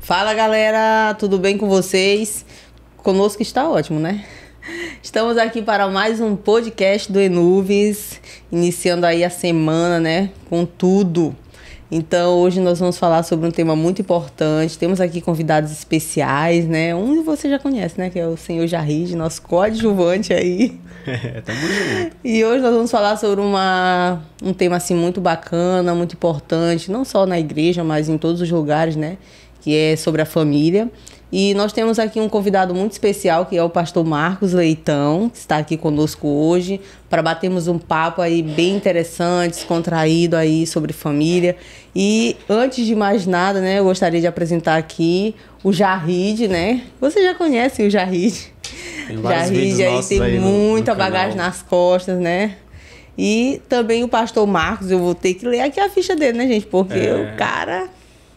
Fala galera, tudo bem com vocês? Conosco está ótimo, né? Estamos aqui para mais um podcast do Enuves, iniciando aí a semana, né, com tudo. Então, hoje nós vamos falar sobre um tema muito importante. Temos aqui convidados especiais, né? Um de você já conhece, né? Que é o senhor Jarride, nosso coadjuvante aí. É, tá bonito. E hoje nós vamos falar sobre uma, um tema, assim, muito bacana, muito importante, não só na igreja, mas em todos os lugares, né? que é sobre a família. E nós temos aqui um convidado muito especial, que é o pastor Marcos Leitão, que está aqui conosco hoje, para batermos um papo aí bem interessante, descontraído aí sobre família. E antes de mais nada, né, eu gostaria de apresentar aqui o Jarride, né? Você já conhece o Jarrid? Jarride aí tem aí muita no, no bagagem canal. nas costas, né? E também o pastor Marcos, eu vou ter que ler aqui a ficha dele, né, gente? Porque é... o cara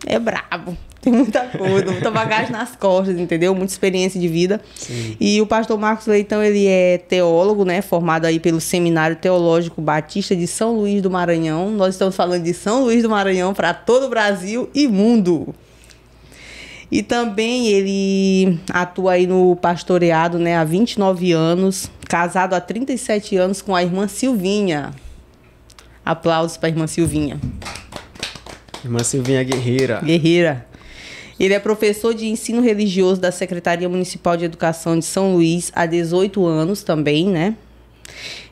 é brabo tem muita coisa, muita bagagem nas costas, entendeu? Muita experiência de vida. Sim. E o pastor Marcos Leitão, ele é teólogo, né? Formado aí pelo Seminário Teológico Batista de São Luís do Maranhão. Nós estamos falando de São Luís do Maranhão para todo o Brasil e mundo. E também ele atua aí no pastoreado, né, há 29 anos, casado há 37 anos com a irmã Silvinha. Aplausos para a irmã Silvinha. Irmã Silvinha guerreira. Guerreira. Ele é professor de ensino religioso da Secretaria Municipal de Educação de São Luís há 18 anos também, né?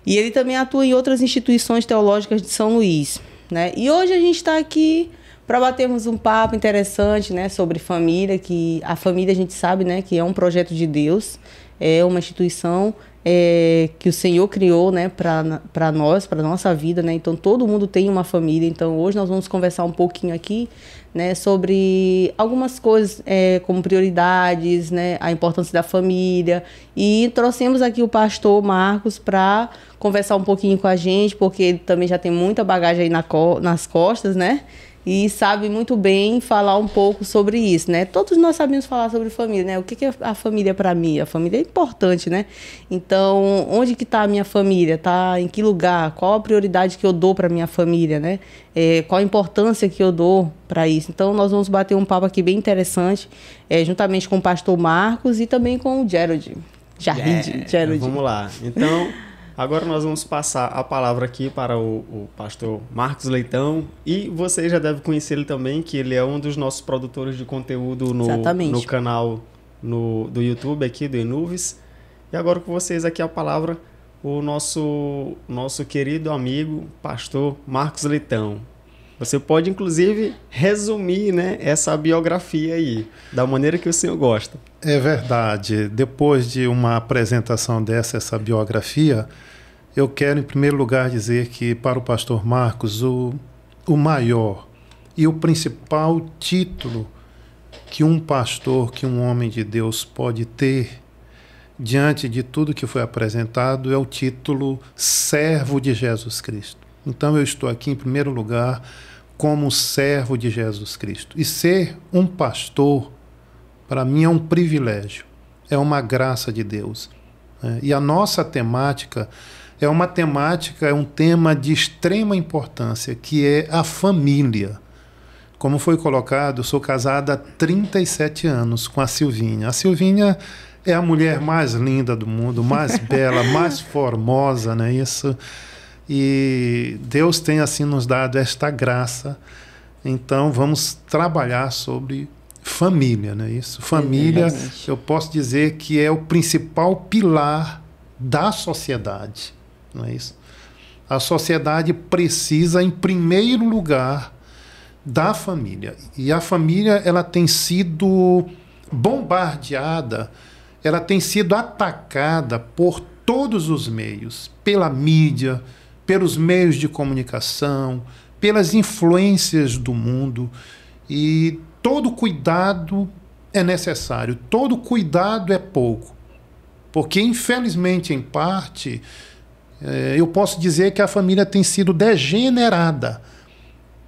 E ele também atua em outras instituições teológicas de São Luís, né? E hoje a gente está aqui para batermos um papo interessante, né, sobre família, que a família a gente sabe, né, que é um projeto de Deus, é uma instituição é, que o Senhor criou né, para nós, para nossa vida. Né? Então, todo mundo tem uma família. Então, hoje nós vamos conversar um pouquinho aqui né, sobre algumas coisas é, como prioridades, né, a importância da família. E trouxemos aqui o pastor Marcos para conversar um pouquinho com a gente, porque ele também já tem muita bagagem aí na co nas costas, né? e sabe muito bem falar um pouco sobre isso, né? Todos nós sabemos falar sobre família, né? O que, é a família para mim? A família é importante, né? Então, onde que está a minha família? Está em que lugar? Qual a prioridade que eu dou para minha família, né? É, qual a importância que eu dou para isso? Então, nós vamos bater um papo aqui bem interessante, é, juntamente com o pastor Marcos e também com o Gerald. Jarid, yeah, é, Gerald. Vamos lá. Então... Agora nós vamos passar a palavra aqui para o, o pastor Marcos Leitão e você já deve conhecer ele também, que ele é um dos nossos produtores de conteúdo no, no canal no, do YouTube aqui do Enuves. E agora com vocês aqui a palavra o nosso nosso querido amigo pastor Marcos Leitão. Você pode, inclusive, resumir né, essa biografia aí, da maneira que o senhor gosta. É verdade. Depois de uma apresentação dessa, essa biografia, eu quero, em primeiro lugar, dizer que, para o pastor Marcos, o, o maior e o principal título que um pastor, que um homem de Deus pode ter diante de tudo que foi apresentado é o título Servo de Jesus Cristo. Então eu estou aqui em primeiro lugar como servo de Jesus Cristo. E ser um pastor, para mim, é um privilégio, é uma graça de Deus. Né? E a nossa temática é uma temática, é um tema de extrema importância, que é a família. Como foi colocado, eu sou casada há 37 anos com a Silvinha. A Silvinha é a mulher mais linda do mundo, mais bela, mais formosa, né? Isso e Deus tem assim nos dado esta graça. Então vamos trabalhar sobre família, né? Isso, família, Exatamente. eu posso dizer que é o principal pilar da sociedade, não é isso? A sociedade precisa em primeiro lugar da família. E a família, ela tem sido bombardeada, ela tem sido atacada por todos os meios, pela mídia, pelos meios de comunicação, pelas influências do mundo. E todo cuidado é necessário, todo cuidado é pouco. Porque, infelizmente, em parte, eh, eu posso dizer que a família tem sido degenerada.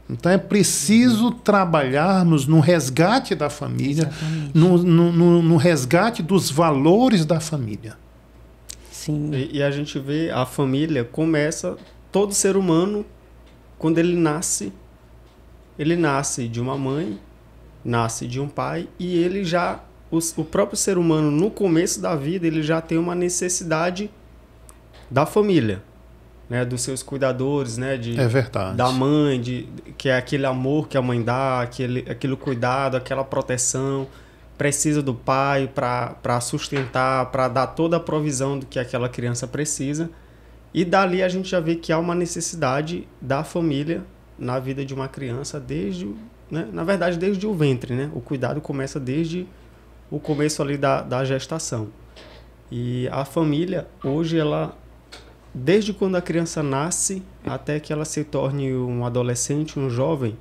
Então é preciso uhum. trabalharmos no resgate da família, no, no, no, no resgate dos valores da família. Sim. E, e a gente vê a família começa todo ser humano quando ele nasce, ele nasce de uma mãe, nasce de um pai e ele já o, o próprio ser humano no começo da vida ele já tem uma necessidade da família. Né, dos seus cuidadores, né, de, é verdade. da mãe, de, que é aquele amor que a mãe dá, aquele, aquele cuidado, aquela proteção precisa do pai para sustentar, para dar toda a provisão do que aquela criança precisa. E dali a gente já vê que há uma necessidade da família na vida de uma criança desde, né? na verdade, desde o ventre, né? O cuidado começa desde o começo ali da, da gestação. E a família hoje ela desde quando a criança nasce até que ela se torne um adolescente, um jovem,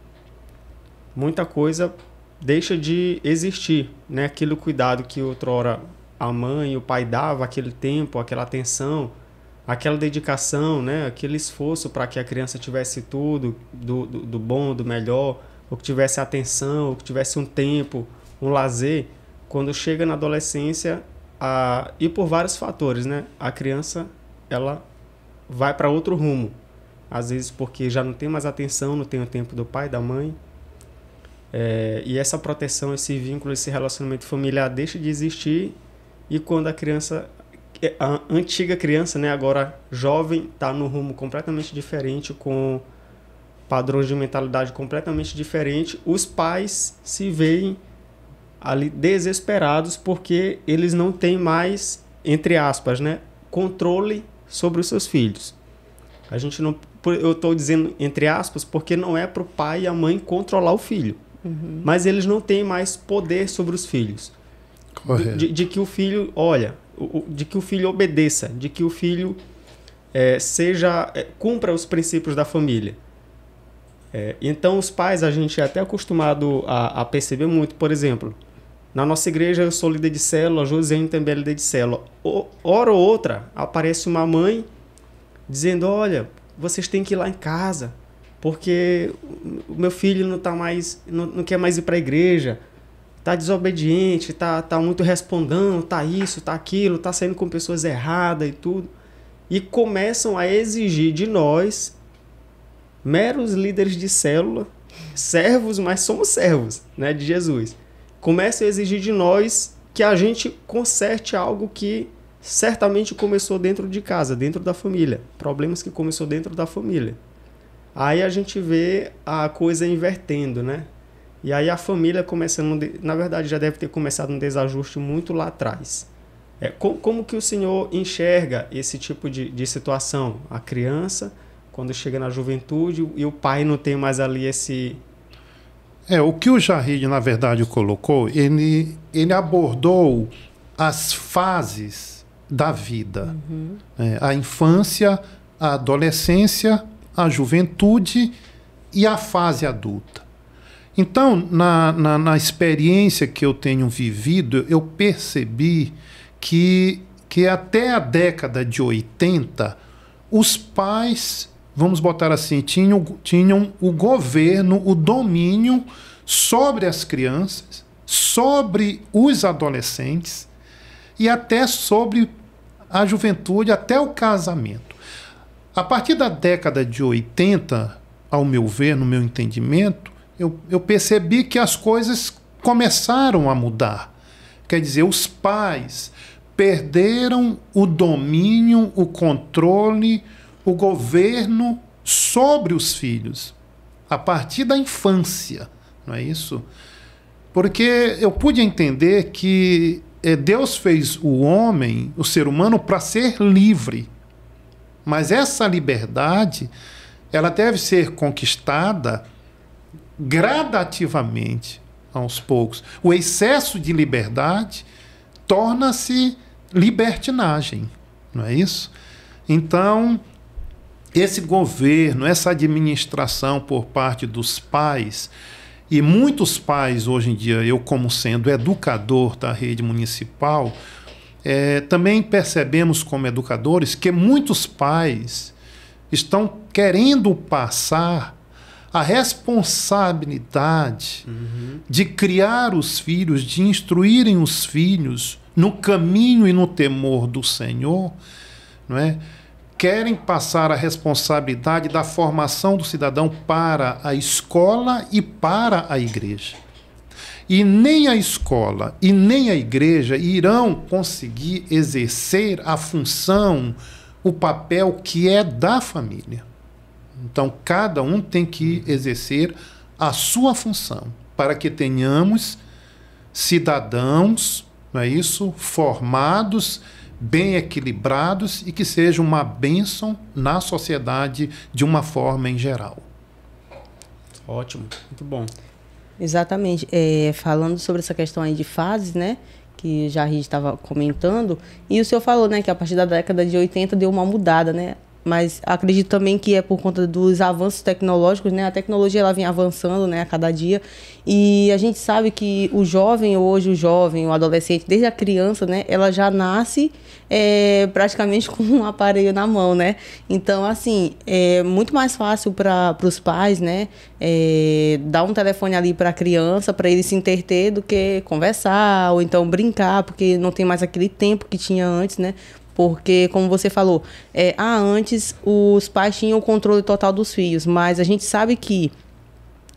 muita coisa deixa de existir, né? Aquele cuidado que outrora a mãe e o pai dava, aquele tempo, aquela atenção, aquela dedicação, né? Aquele esforço para que a criança tivesse tudo do, do, do bom, do melhor, ou que tivesse atenção, ou que tivesse um tempo, um lazer. Quando chega na adolescência, a, e por vários fatores, né? A criança ela vai para outro rumo. Às vezes porque já não tem mais atenção, não tem o tempo do pai, da mãe, é, e essa proteção, esse vínculo, esse relacionamento familiar deixa de existir e quando a criança, é, a antiga criança, né, agora jovem, está no rumo completamente diferente, com padrões de mentalidade completamente diferente, os pais se veem ali desesperados porque eles não têm mais, entre aspas, né, controle sobre os seus filhos. A gente não, eu estou dizendo entre aspas porque não é para o pai e a mãe controlar o filho Uhum. Mas eles não têm mais poder sobre os filhos. Correto. De, de que o filho, olha, de que o filho obedeça, de que o filho é, seja é, cumpra os princípios da família. É, então, os pais, a gente é até acostumado a, a, perceber muito, por exemplo, na nossa igreja eu sou líder de célula, Josiane também é líder de célula. O, hora ou outra, aparece uma mãe dizendo: Olha, vocês têm que ir lá em casa, porque o meu filho não tá mais não, não quer mais ir para a igreja, tá desobediente, tá tá muito respondendo tá isso, tá aquilo, tá saindo com pessoas erradas e tudo. E começam a exigir de nós meros líderes de célula, servos, mas somos servos, né, de Jesus. Começam a exigir de nós que a gente conserte algo que certamente começou dentro de casa, dentro da família, problemas que começou dentro da família. Aí a gente vê a coisa invertendo, né? E aí a família começando, na verdade já deve ter começado um desajuste muito lá atrás. É, como, como que o senhor enxerga esse tipo de, de situação? A criança, quando chega na juventude, e o pai não tem mais ali esse. É, o que o Jarride, na verdade, colocou, ele, ele abordou as fases da vida: uhum. é, a infância, a adolescência, a juventude e a fase adulta. Então, na, na, na experiência que eu tenho vivido, eu percebi que, que até a década de 80, os pais, vamos botar assim, tinham, tinham o governo, o domínio sobre as crianças, sobre os adolescentes e até sobre a juventude, até o casamento. A partir da década de 80, ao meu ver, no meu entendimento, eu, eu percebi que as coisas começaram a mudar. Quer dizer, os pais perderam o domínio, o controle, o governo sobre os filhos, a partir da infância, não é isso? Porque eu pude entender que eh, Deus fez o homem, o ser humano, para ser livre. Mas essa liberdade, ela deve ser conquistada gradativamente, aos poucos. O excesso de liberdade torna-se libertinagem, não é isso? Então, esse governo, essa administração por parte dos pais, e muitos pais hoje em dia, eu como sendo educador da rede municipal, é, também percebemos como educadores que muitos pais estão querendo passar a responsabilidade uhum. de criar os filhos, de instruírem os filhos no caminho e no temor do Senhor, não é? querem passar a responsabilidade da formação do cidadão para a escola e para a igreja. E nem a escola e nem a igreja irão conseguir exercer a função, o papel que é da família. Então, cada um tem que exercer a sua função para que tenhamos cidadãos, não é isso? Formados, bem equilibrados e que sejam uma bênção na sociedade de uma forma em geral. Ótimo, muito bom. Exatamente. É, falando sobre essa questão aí de fases, né? Que já a gente estava comentando, e o senhor falou, né, que a partir da década de 80 deu uma mudada, né? mas acredito também que é por conta dos avanços tecnológicos, né? A tecnologia ela vem avançando, né, a cada dia. E a gente sabe que o jovem hoje, o jovem, o adolescente, desde a criança, né, ela já nasce é, praticamente com um aparelho na mão, né? Então, assim, é muito mais fácil para os pais, né, é, dar um telefone ali para a criança, para ele se interter do que conversar ou então brincar, porque não tem mais aquele tempo que tinha antes, né? Porque, como você falou, é, ah, antes os pais tinham o controle total dos filhos, mas a gente sabe que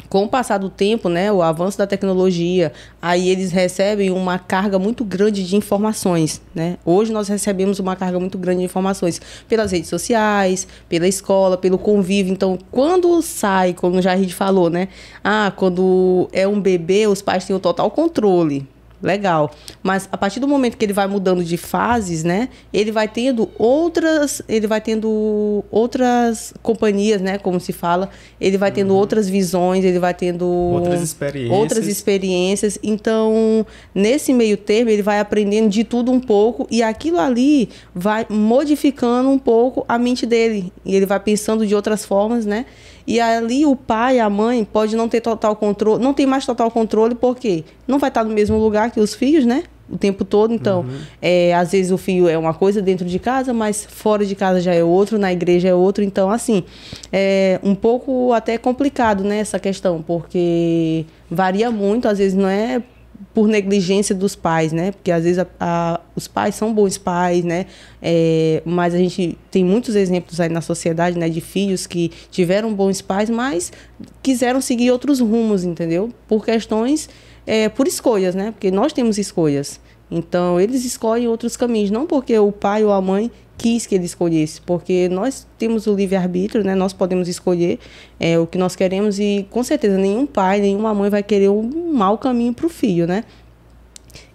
com o passar do tempo, né, o avanço da tecnologia, aí eles recebem uma carga muito grande de informações, né? Hoje nós recebemos uma carga muito grande de informações pelas redes sociais, pela escola, pelo convívio. Então, quando sai, como a gente falou, né? Ah, quando é um bebê, os pais têm o total controle, legal. Mas a partir do momento que ele vai mudando de fases, né? Ele vai tendo outras, ele vai tendo outras companhias, né? Como se fala, ele vai tendo uhum. outras visões, ele vai tendo outras experiências. outras experiências. Então, nesse meio termo, ele vai aprendendo de tudo um pouco e aquilo ali vai modificando um pouco a mente dele e ele vai pensando de outras formas, né? E ali o pai, a mãe pode não ter total controle, não tem mais total controle porque não vai estar no mesmo lugar que os filhos, né? O tempo todo, então, uhum. é, às vezes o filho é uma coisa dentro de casa, mas fora de casa já é outro, na igreja é outro, então, assim, é um pouco até complicado, né, essa questão, porque varia muito, às vezes não é por negligência dos pais, né? Porque às vezes a, a, os pais são bons pais, né? É, mas a gente tem muitos exemplos aí na sociedade, né? De filhos que tiveram bons pais, mas quiseram seguir outros rumos, entendeu? Por questões, é, por escolhas, né? Porque nós temos escolhas. Então, eles escolhem outros caminhos, não porque o pai ou a mãe quis que ele escolhesse, porque nós temos o livre-arbítrio, né? nós podemos escolher é, o que nós queremos e com certeza nenhum pai, nenhuma mãe vai querer um mau caminho para o filho, né?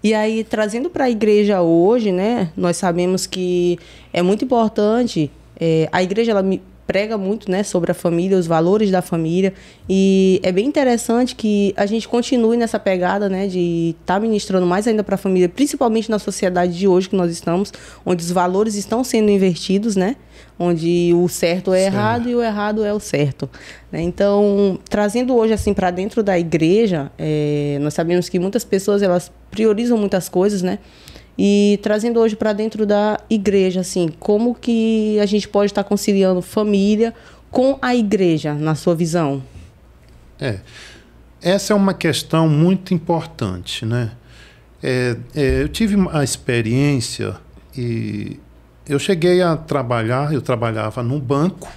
E aí, trazendo para a igreja hoje, né, nós sabemos que é muito importante, é, a igreja ela prega muito né, sobre a família, os valores da família. E é bem interessante que a gente continue nessa pegada né, de estar tá ministrando mais ainda para a família, principalmente na sociedade de hoje que nós estamos, onde os valores estão sendo invertidos, né? onde o certo é Sim. errado e o errado é o certo. Né? Então, trazendo hoje assim para dentro da igreja, é, nós sabemos que muitas pessoas elas priorizam muitas coisas, né? E trazendo hoje para dentro da igreja, assim, como que a gente pode estar conciliando família com a igreja, na sua visão? É, essa é uma questão muito importante, né? É, é, eu tive a experiência e eu cheguei a trabalhar, eu trabalhava num banco,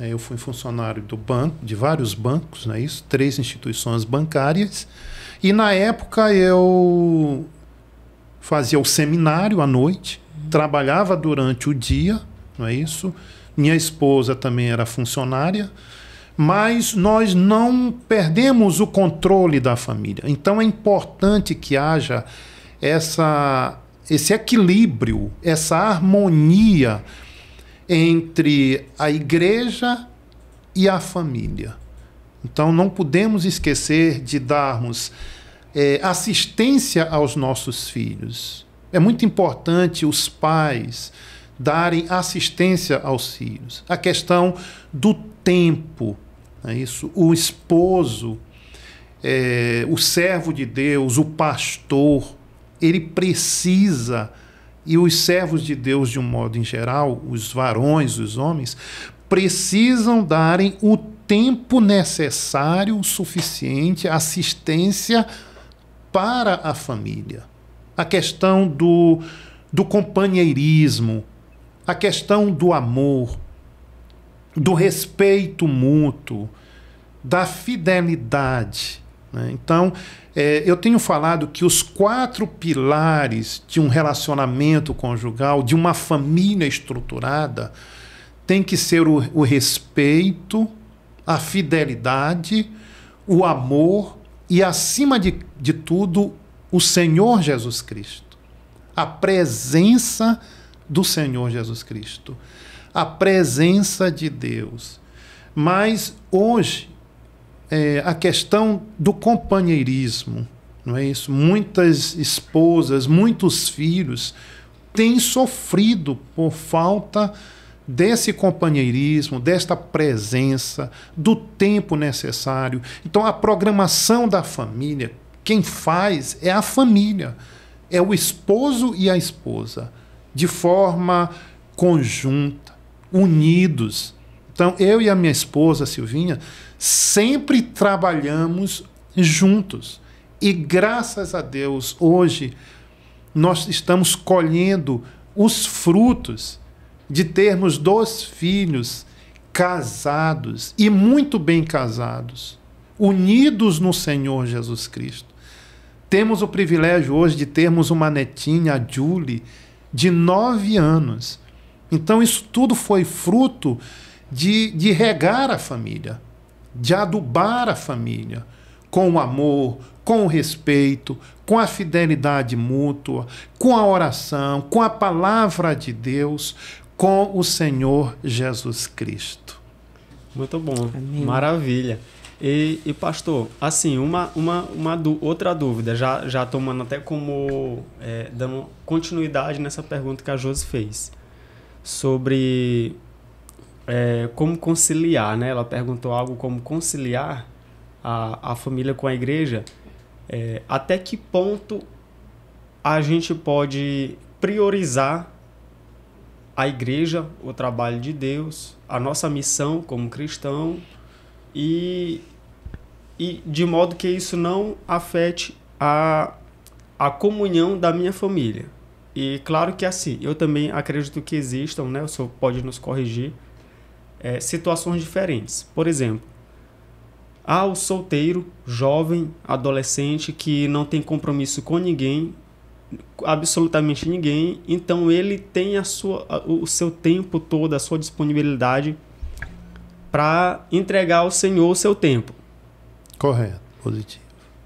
né? eu fui funcionário do banco, de vários bancos, né, isso, três instituições bancárias, e na época eu fazia o seminário à noite, uhum. trabalhava durante o dia, não é isso? Minha esposa também era funcionária, mas nós não perdemos o controle da família. Então é importante que haja essa, esse equilíbrio, essa harmonia entre a igreja e a família. Então não podemos esquecer de darmos é, assistência aos nossos filhos. É muito importante os pais darem assistência aos filhos. A questão do tempo, é isso? O esposo, é, o servo de Deus, o pastor, ele precisa e os servos de Deus de um modo em geral, os varões, os homens, precisam darem o tempo necessário, o suficiente, assistência para a família. A questão do, do companheirismo, a questão do amor, do respeito mútuo, da fidelidade. Né? Então, é, eu tenho falado que os quatro pilares de um relacionamento conjugal, de uma família estruturada, tem que ser o, o respeito, a fidelidade, o amor e, acima de, de tudo, o Senhor Jesus Cristo. A presença do Senhor Jesus Cristo. A presença de Deus. Mas hoje, é, a questão do companheirismo, não é isso? Muitas esposas, muitos filhos têm sofrido por falta de desse companheirismo, desta presença, do tempo necessário. Então, a programação da família, quem faz é a família, é o esposo e a esposa, de forma conjunta, unidos. Então, eu e a minha esposa, Silvinha, sempre trabalhamos juntos. E graças a Deus, hoje, nós estamos colhendo os frutos de termos dois filhos casados e muito bem casados, unidos no Senhor Jesus Cristo. Temos o privilégio hoje de termos uma netinha, a Julie, de nove anos. Então, isso tudo foi fruto de, de regar a família, de adubar a família com o amor, com o respeito, com a fidelidade mútua, com a oração, com a palavra de Deus, com o Senhor Jesus Cristo. Muito bom, Amém. maravilha. E, e, pastor, assim, uma, uma, uma outra dúvida, já, já tomando até como é, dando continuidade nessa pergunta que a Josi fez sobre é, como conciliar, né? Ela perguntou algo como conciliar a, a família com a igreja. É, até que ponto a gente pode priorizar a igreja, o trabalho de Deus, a nossa missão como cristão e, e de modo que isso não afete a, a comunhão da minha família. E claro que é assim, eu também acredito que existam, né? O senhor pode nos corrigir, é, situações diferentes. Por exemplo, há o solteiro, jovem, adolescente que não tem compromisso com ninguém absolutamente ninguém. Então ele tem a sua, o seu tempo todo, a sua disponibilidade para entregar ao Senhor o seu tempo. Correto, positivo.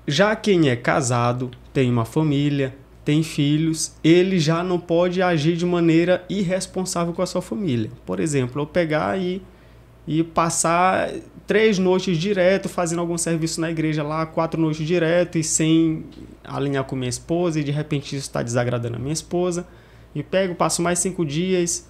Já quem é casado, tem uma família, tem filhos, ele já não pode agir de maneira irresponsável com a sua família. Por exemplo, eu pegar e, e passar três noites direto fazendo algum serviço na igreja lá, quatro noites direto e sem alinhar com minha esposa e de repente isso está desagradando a minha esposa. E pego, passo mais cinco dias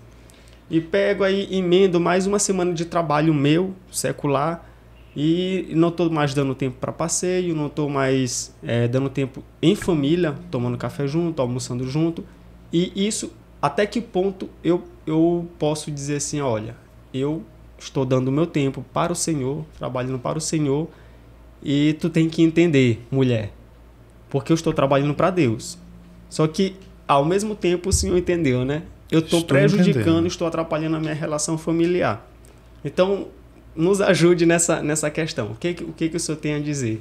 e pego aí, emendo mais uma semana de trabalho meu, secular, e não estou mais dando tempo para passeio, não estou mais é, dando tempo em família, tomando café junto, almoçando junto. E isso, até que ponto eu, eu posso dizer assim: olha, eu estou dando meu tempo para o Senhor, trabalhando para o Senhor, e tu tem que entender, mulher porque eu estou trabalhando para Deus. Só que, ao mesmo tempo, o senhor entendeu, né? Eu estou prejudicando, entendendo. estou atrapalhando a minha relação familiar. Então, nos ajude nessa, nessa questão. O que, o que, que o senhor tem a dizer?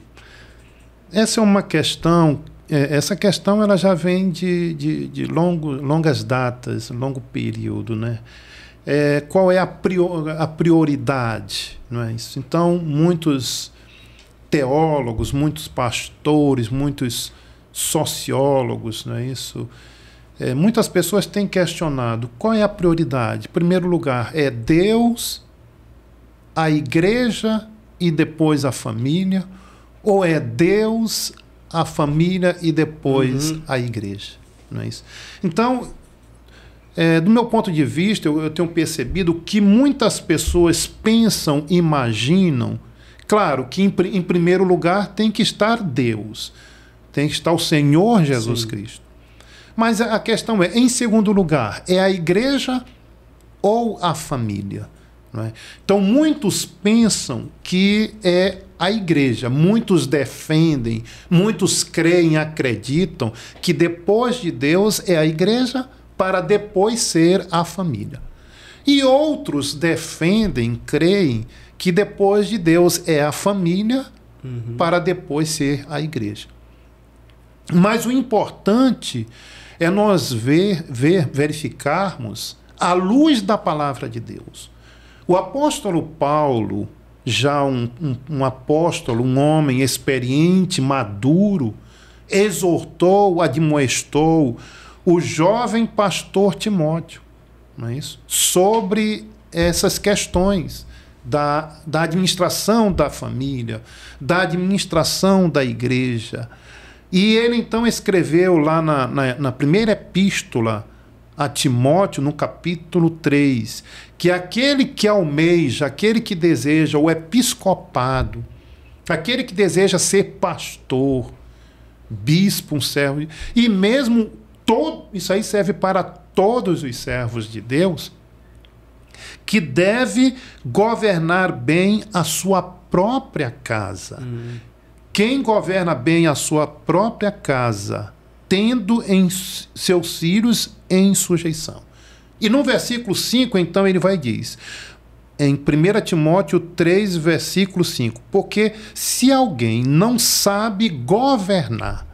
Essa é uma questão é, essa questão ela já vem de, de, de longo, longas datas, longo período, né? É, qual é a, prior, a prioridade, não é isso? Então muitos teólogos, muitos pastores, muitos sociólogos, não é isso? É, muitas pessoas têm questionado qual é a prioridade. Em primeiro lugar, é Deus, a igreja e depois a família, ou é Deus, a família e depois uhum. a igreja? Não é isso? Então, é, do meu ponto de vista, eu, eu tenho percebido que muitas pessoas pensam, imaginam, Claro que, em, em primeiro lugar, tem que estar Deus, tem que estar o Senhor Jesus Sim. Cristo. Mas a questão é, em segundo lugar, é a igreja ou a família? É? Então, muitos pensam que é a igreja, muitos defendem, muitos creem, acreditam que depois de Deus é a igreja para depois ser a família. E outros defendem, creem que depois de Deus é a família, uhum. para depois ser a igreja. Mas o importante é nós ver, ver, verificarmos à luz da palavra de Deus. O apóstolo Paulo, já um, um, um apóstolo, um homem experiente, maduro, exortou, admoestou o jovem pastor Timóteo, não é isso? Sobre essas questões da, da administração da família, da administração da igreja. E ele então escreveu lá na, na, na primeira epístola a Timóteo, no capítulo 3, que aquele que almeja, aquele que deseja o episcopado, aquele que deseja ser pastor, bispo, um servo, e mesmo todo, isso aí serve para todos os servos de Deus, que deve governar bem a sua própria casa. Hum. Quem governa bem a sua própria casa, tendo em seus filhos em sujeição. E no versículo 5, então, ele vai diz, em 1 Timóteo 3, versículo 5, porque se alguém não sabe governar,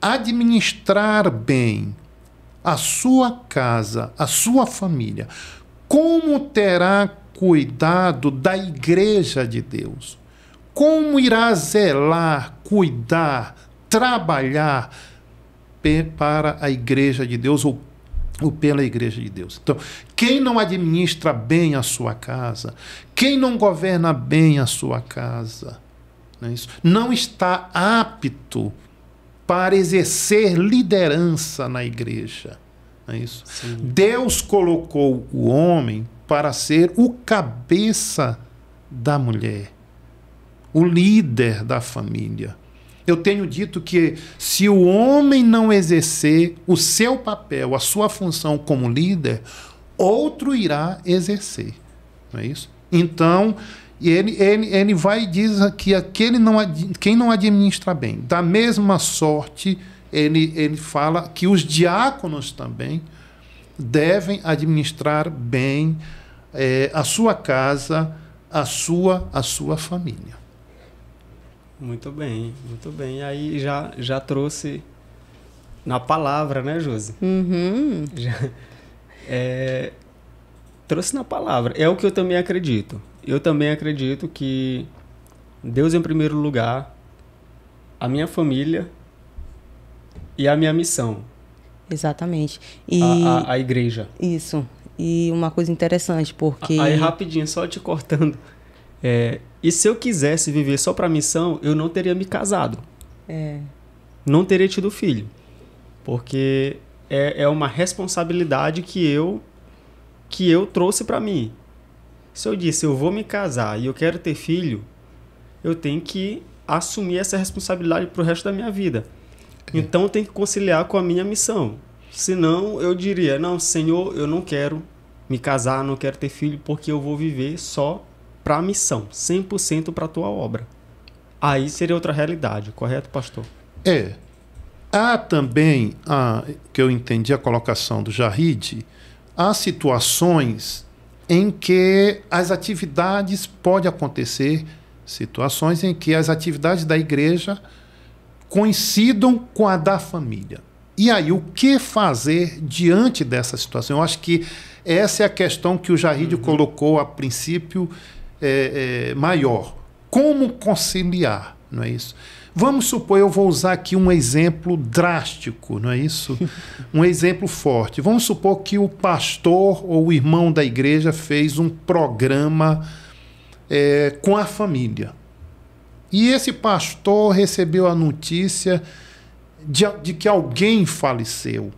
administrar bem a sua casa, a sua família, como terá cuidado da igreja de Deus? Como irá zelar, cuidar, trabalhar para a igreja de Deus ou ou pela igreja de Deus. Então, quem não administra bem a sua casa, quem não governa bem a sua casa, não, é não está apto para exercer liderança na igreja. É isso. Sim. Deus colocou o homem para ser o cabeça da mulher, o líder da família. Eu tenho dito que se o homem não exercer o seu papel, a sua função como líder, outro irá exercer. Não é isso? Então, ele, ele, ele vai e diz aqui: aquele não, quem não administra bem, da mesma sorte ele, ele fala que os diáconos também devem administrar bem é, a sua casa, a sua, a sua família. Muito bem, muito bem. Aí já, já trouxe na palavra, né, Josi? Uhum. Já, é, trouxe na palavra. É o que eu também acredito. Eu também acredito que Deus em primeiro lugar, a minha família e a minha missão. Exatamente. E... A, a, a igreja. Isso. E uma coisa interessante, porque. Aí, rapidinho, só te cortando. É, e se eu quisesse viver só para missão, eu não teria me casado. É. Não teria tido filho. Porque é, é uma responsabilidade que eu que eu trouxe para mim. Se eu disse, eu vou me casar e eu quero ter filho, eu tenho que assumir essa responsabilidade pro resto da minha vida. É. Então tem que conciliar com a minha missão. Senão eu diria: não, Senhor, eu não quero me casar, não quero ter filho, porque eu vou viver só para a missão, 100% para a tua obra. Aí seria outra realidade, correto, pastor? É. Há também, a, que eu entendi a colocação do Jarid, há situações em que as atividades pode acontecer, situações em que as atividades da igreja coincidam com a da família. E aí, o que fazer diante dessa situação? Eu acho que essa é a questão que o Jair uhum. colocou a princípio é, é, maior. Como conciliar, não é isso? Vamos supor, eu vou usar aqui um exemplo drástico, não é isso? Um exemplo forte. Vamos supor que o pastor ou o irmão da igreja fez um programa é, com a família. E esse pastor recebeu a notícia de, de que alguém faleceu.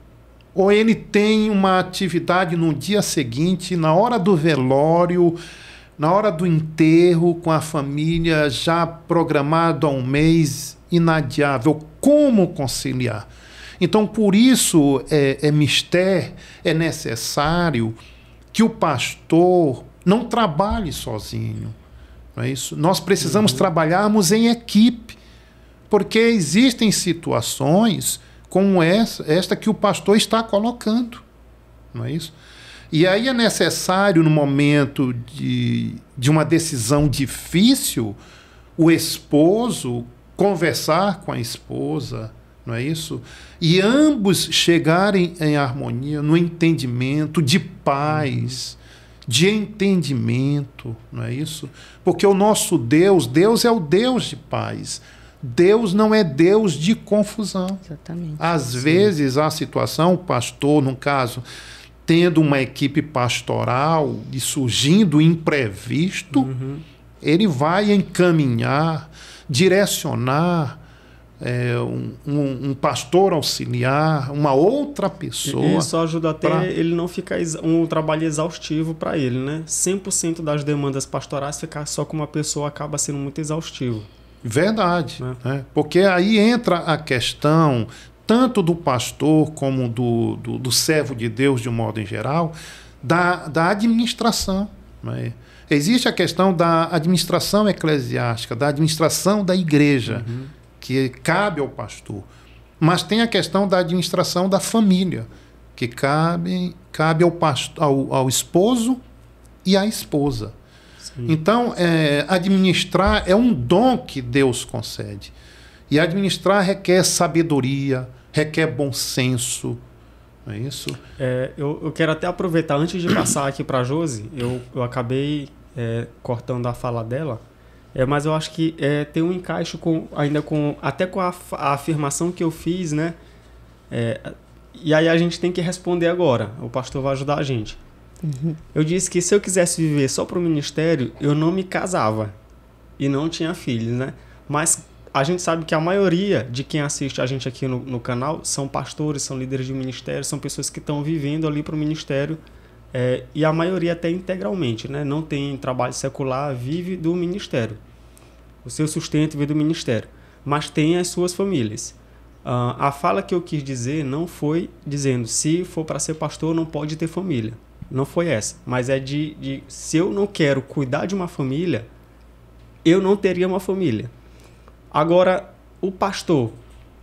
Ou ele tem uma atividade no dia seguinte, na hora do velório, na hora do enterro, com a família já programado há um mês, inadiável. Como conciliar? Então, por isso é, é mistério, é necessário que o pastor não trabalhe sozinho. Não é isso? Nós precisamos uhum. trabalharmos em equipe, porque existem situações como essa, esta que o pastor está colocando. Não é isso? E aí é necessário, no momento de, de uma decisão difícil, o esposo conversar com a esposa, não é isso? E ambos chegarem em harmonia, no entendimento, de paz, de entendimento, não é isso? Porque o nosso Deus, Deus é o Deus de paz. Deus não é Deus de confusão. Exatamente. Às sim. vezes a situação, o pastor, no caso, tendo uma equipe pastoral e surgindo imprevisto, uhum. ele vai encaminhar, direcionar, é, um, um, um, pastor auxiliar, uma outra pessoa. Isso ajuda até pra... ele não ficar um trabalho exaustivo para ele, né? 100% das demandas pastorais ficar só com uma pessoa acaba sendo muito exaustivo. Verdade. Né? Né? Porque aí entra a questão tanto do pastor como do, do, do servo de Deus, de um modo em geral, da, da administração. Né? Existe a questão da administração eclesiástica, da administração da igreja. Uhum que cabe ao pastor. Mas tem a questão da administração da família, que cabe, cabe ao, pastor, ao, ao esposo e à esposa. Sim. Então, é, administrar é um dom que Deus concede. E administrar requer sabedoria, requer bom senso. Não é isso? É, eu, eu quero até aproveitar, antes de passar aqui para a Josi, eu, eu acabei é, cortando a fala dela é, mas eu acho que é, tem um encaixe com, ainda com até com a, a afirmação que eu fiz, né? É, e aí a gente tem que responder agora. O pastor vai ajudar a gente. Uhum. Eu disse que se eu quisesse viver só para o ministério, eu não me casava e não tinha filhos, né? Mas a gente sabe que a maioria de quem assiste a gente aqui no, no canal são pastores, são líderes de ministério, são pessoas que estão vivendo ali para o ministério é, e a maioria até integralmente, né? não tem trabalho secular, vive do ministério. O seu sustento vem do ministério, mas tem as suas famílias. Uh, a fala que eu quis dizer não foi dizendo se for para ser pastor não pode ter família. Não foi essa, mas é de, de se eu não quero cuidar de uma família, eu não teria uma família. Agora, o pastor,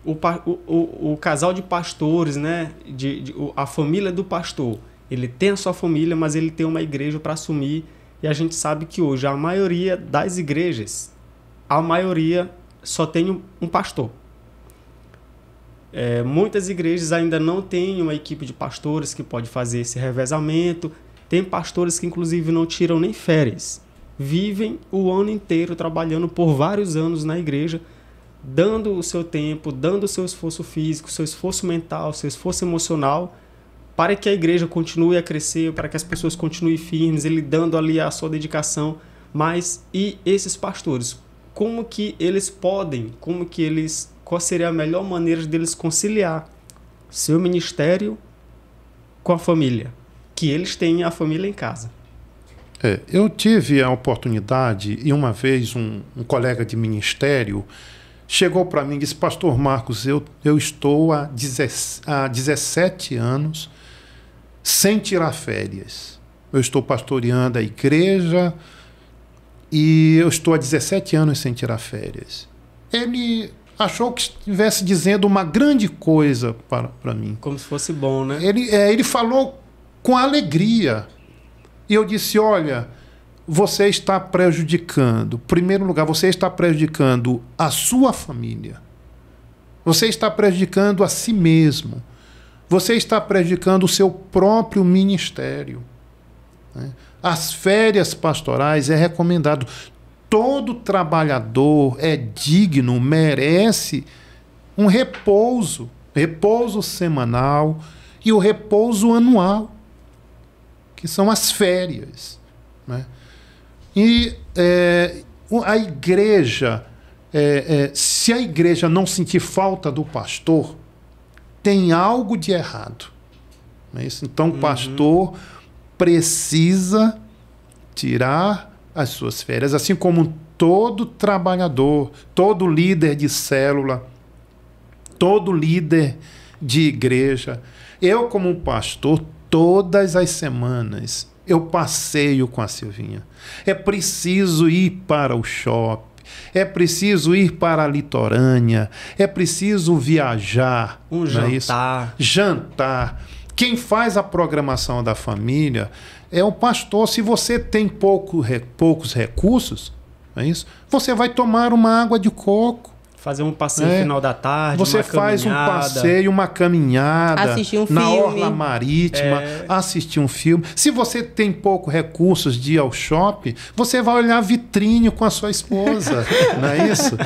o, o, o, o casal de pastores, né? De, de, a família do pastor, ele tem a sua família, mas ele tem uma igreja para assumir. E a gente sabe que hoje a maioria das igrejas, a maioria só tem um pastor. É, muitas igrejas ainda não têm uma equipe de pastores que pode fazer esse revezamento. Tem pastores que, inclusive, não tiram nem férias. Vivem o ano inteiro trabalhando por vários anos na igreja, dando o seu tempo, dando o seu esforço físico, seu esforço mental, seu esforço emocional para que a igreja continue a crescer, para que as pessoas continuem firmes, ele dando ali a sua dedicação. Mas e esses pastores? Como que eles podem? Como que eles qual seria a melhor maneira deles conciliar seu ministério com a família? Que eles têm a família em casa. É, eu tive a oportunidade, e uma vez um, um colega de ministério chegou para mim e disse: Pastor Marcos, eu, eu estou há, há 17 anos sem tirar férias. Eu estou pastoreando a igreja e eu estou há 17 anos sem tirar férias. Ele achou que estivesse dizendo uma grande coisa para, para mim. Como se fosse bom, né? Ele, é, ele falou com alegria. E eu disse: olha, você está prejudicando, em primeiro lugar, você está prejudicando a sua família. Você está prejudicando a si mesmo. Você está prejudicando o seu próprio ministério. Né? As férias pastorais é recomendado. Todo trabalhador é digno, merece um repouso, repouso semanal e o repouso anual, que são as férias. Né? E é, a igreja, é, é, se a igreja não sentir falta do pastor, tem algo de errado. É isso? Então, o uhum. pastor precisa tirar as suas férias, assim como todo trabalhador, todo líder de célula, todo líder de igreja. Eu, como pastor, todas as semanas eu passeio com a Silvinha. É preciso ir para o shopping é preciso ir para a litorânea, é preciso viajar. Um é jantar. É jantar. Quem faz a programação da família é o pastor. Se você tem pouco, poucos recursos, é isso? Você vai tomar uma água de coco fazer um passeio é. final da tarde. Você faz caminhada. um passeio, uma caminhada. Assistir um na filme. Na orla marítima, é. assistir um filme. Se você tem pouco recursos de ir ao shopping, você vai olhar vitrine com a sua esposa, não é isso?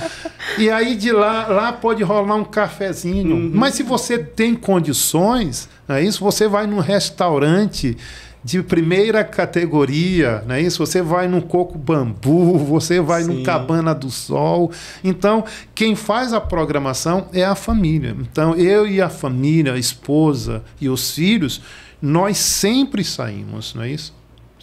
E aí de lá, lá pode rolar um cafezinho. Uhum. Mas se você tem condições, não é isso? Você vai num restaurante de primeira categoria, né? Isso você vai no coco bambu, você vai no cabana do sol. Então, quem faz a programação é a família. Então, eu e a família, a esposa e os filhos, nós sempre saímos, não é isso?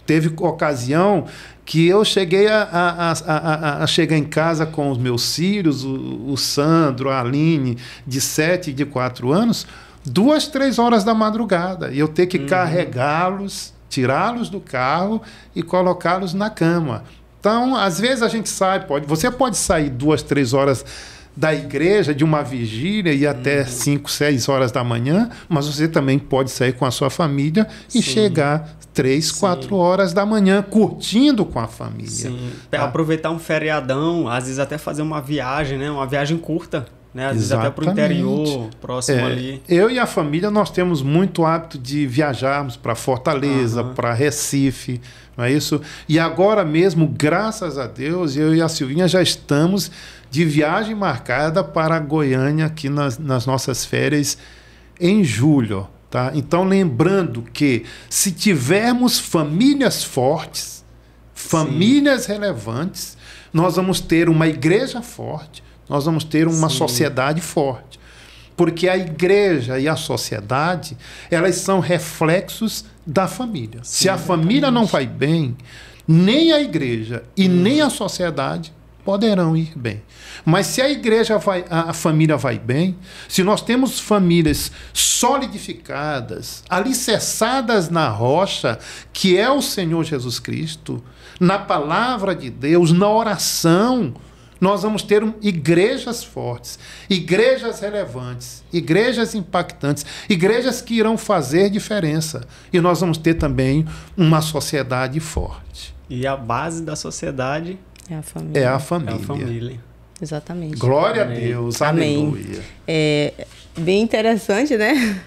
Teve ocasião que eu cheguei a, a, a, a, chegar em casa com os meus filhos, o, o Sandro, a Aline, de 7 e de 4 anos, duas, três horas da madrugada, e eu ter que uhum. carregá-los, tirá-los do carro e colocá-los na cama. Então, às vezes a gente sai, pode, você pode sair duas, três horas da igreja, de uma vigília e até uhum. cinco seis horas da manhã, mas você também pode sair com a sua família e Sim. chegar três quatro horas da manhã curtindo com a família. Sim. Tá? Aproveitar um feriadão, às vezes até fazer uma viagem, né? Uma viagem curta. Né? Às vezes até para o interior, próximo é, ali. Eu e a família, nós temos muito hábito de viajarmos para Fortaleza, uhum. para Recife, não é isso? E agora mesmo, graças a Deus, eu e a Silvinha já estamos de viagem marcada para Goiânia, aqui nas, nas nossas férias, em julho. Tá? Então, lembrando que se tivermos famílias fortes, famílias Sim. relevantes, nós vamos ter uma igreja forte, nós vamos ter uma Sim. sociedade forte. Porque a igreja e a sociedade, elas são reflexos da família. Sim, Se a família não vai bem, nem a igreja e hum. nem a sociedade poderão ir bem. Mas se a igreja vai, a família vai bem, se nós temos famílias solidificadas, alicerçadas na rocha, que é o Senhor Jesus Cristo, na palavra de Deus, na oração, nós vamos ter um, igrejas fortes, igrejas relevantes, igrejas impactantes, igrejas que irão fazer diferença. E nós vamos ter também uma sociedade forte. E a base da sociedade é a família. É a família. É a família. Exatamente. Glória Amém. a Deus. Amém. Aleluia. É bem interessante, né?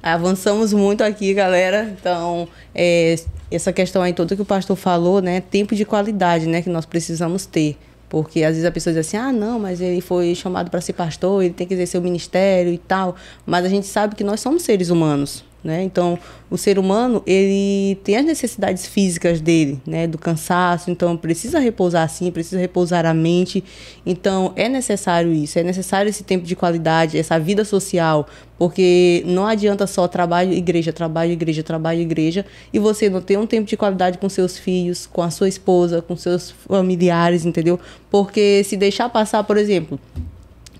Avançamos muito aqui, galera. Então, é, essa questão aí toda que o pastor falou, né? Tempo de qualidade, né? Que nós precisamos ter. Porque às vezes a pessoa diz assim: ah, não, mas ele foi chamado para ser pastor, ele tem que exercer o ministério e tal. Mas a gente sabe que nós somos seres humanos. Né? Então, o ser humano ele tem as necessidades físicas dele, né? do cansaço, então precisa repousar sim, precisa repousar a mente. Então, é necessário isso, é necessário esse tempo de qualidade, essa vida social, porque não adianta só trabalho, igreja, trabalho, igreja, trabalho, igreja, e você não ter um tempo de qualidade com seus filhos, com a sua esposa, com seus familiares, entendeu? Porque se deixar passar, por exemplo,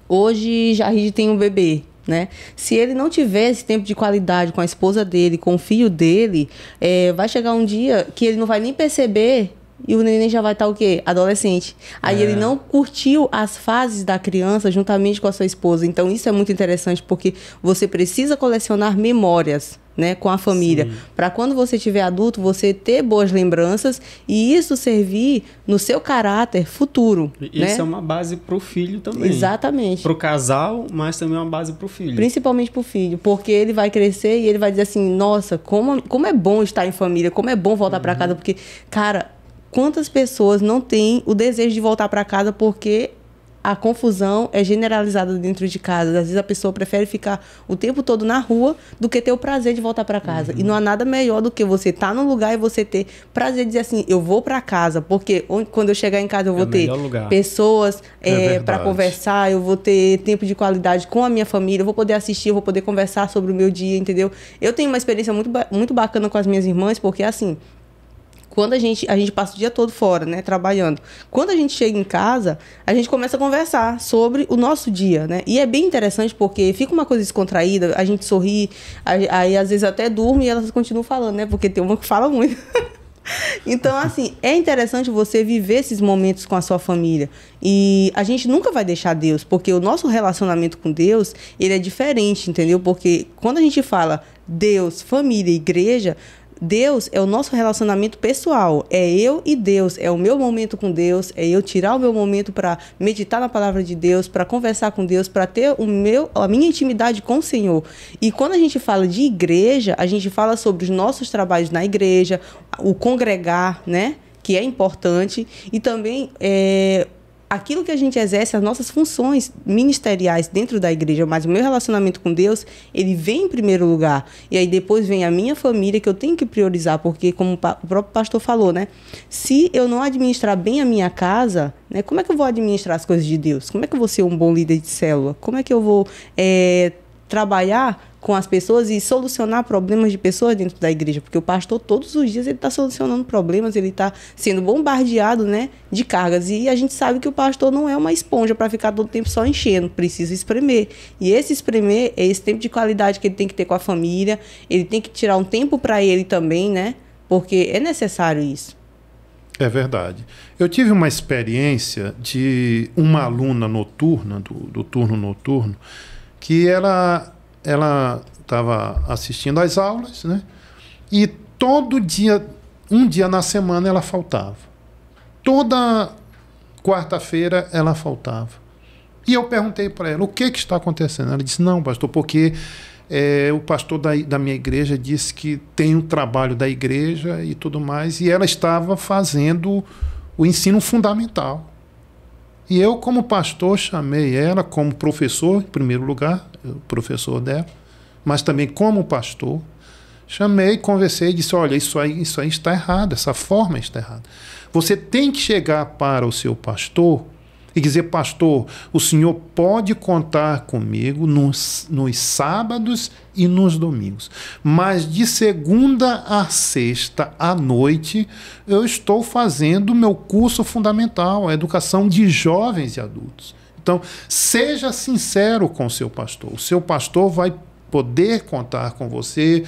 hoje Jair tem um bebê, né? Se ele não tiver esse tempo de qualidade com a esposa dele, com o filho dele, é, vai chegar um dia que ele não vai nem perceber e o neném já vai estar tá, o quê? Adolescente. Aí é. ele não curtiu as fases da criança juntamente com a sua esposa. Então isso é muito interessante porque você precisa colecionar memórias né, com a família, para quando você tiver adulto você ter boas lembranças e isso servir no seu caráter futuro. Né? Isso né? é uma base para o filho também. Exatamente. Para o casal, mas também é uma base para o filho. Principalmente para o filho, porque ele vai crescer e ele vai dizer assim, nossa, como, como é bom estar em família, como é bom voltar uhum. para casa, porque cara quantas pessoas não têm o desejo de voltar para casa porque a confusão é generalizada dentro de casa. Às vezes a pessoa prefere ficar o tempo todo na rua do que ter o prazer de voltar para casa. Uhum. E não há nada melhor do que você estar tá num lugar e você ter prazer de dizer assim, eu vou para casa, porque quando eu chegar em casa eu é vou é ter pessoas é, é eh, para conversar, eu vou ter tempo de qualidade com a minha família, eu vou poder assistir, eu vou poder conversar sobre o meu dia, entendeu? Eu tenho uma experiência muito, muito bacana com as minhas irmãs, porque assim, quando a gente, a gente passa o dia todo fora, né, trabalhando. Quando a gente chega em casa, a gente começa a conversar sobre o nosso dia, né? E é bem interessante porque fica uma coisa descontraída, a gente sorri, aí às vezes até durmo e elas continuam falando, né? Porque tem uma que fala muito. Então, assim, é interessante você viver esses momentos com a sua família. E a gente nunca vai deixar Deus, porque o nosso relacionamento com Deus, ele é diferente, entendeu? Porque quando a gente fala Deus, família, igreja, Deus é o nosso relacionamento pessoal, é eu e Deus, é o meu momento com Deus, é eu tirar o meu momento para meditar na palavra de Deus, para conversar com Deus, para ter o meu, a minha intimidade com o Senhor. E quando a gente fala de igreja, a gente fala sobre os nossos trabalhos na igreja, o congregar, né? Que é importante, e também é, aquilo que a gente exerce, as nossas funções ministeriais dentro da igreja, mas o meu relacionamento com Deus, ele vem em primeiro lugar. E aí depois vem a minha família, que eu tenho que priorizar, porque, como o próprio pastor falou, né? Se eu não administrar bem a minha casa, né, como é que eu vou administrar as coisas de Deus? Como é que eu vou ser um bom líder de célula? Como é que eu vou é, trabalhar com as pessoas e solucionar problemas de pessoas dentro da igreja, porque o pastor todos os dias ele está solucionando problemas, ele está sendo bombardeado, né, de cargas e a gente sabe que o pastor não é uma esponja para ficar todo o tempo só enchendo, precisa espremer e esse espremer é esse tempo de qualidade que ele tem que ter com a família, ele tem que tirar um tempo para ele também, né, porque é necessário isso. É verdade. Eu tive uma experiência de uma aluna noturna do, do turno noturno que ela ela estava assistindo às aulas, né? E todo dia, um dia na semana ela faltava. Toda quarta-feira ela faltava. E eu perguntei para ela, o que, que está acontecendo? Ela disse, não, pastor, porque é, o pastor da, da minha igreja disse que tem um trabalho da igreja e tudo mais, e ela estava fazendo o ensino fundamental. E eu, como pastor, chamei ela como professor, em primeiro lugar, professor dela, mas também como pastor, chamei, conversei e disse: olha, isso aí, isso aí está errado, essa forma está errada. Você tem que chegar para o seu pastor e dizer: Pastor, o senhor pode contar comigo nos, nos sábados e nos domingos, mas de segunda a sexta à noite eu estou fazendo meu curso fundamental, a educação de jovens e adultos. Então, seja sincero com o seu pastor. O seu pastor vai poder contar com você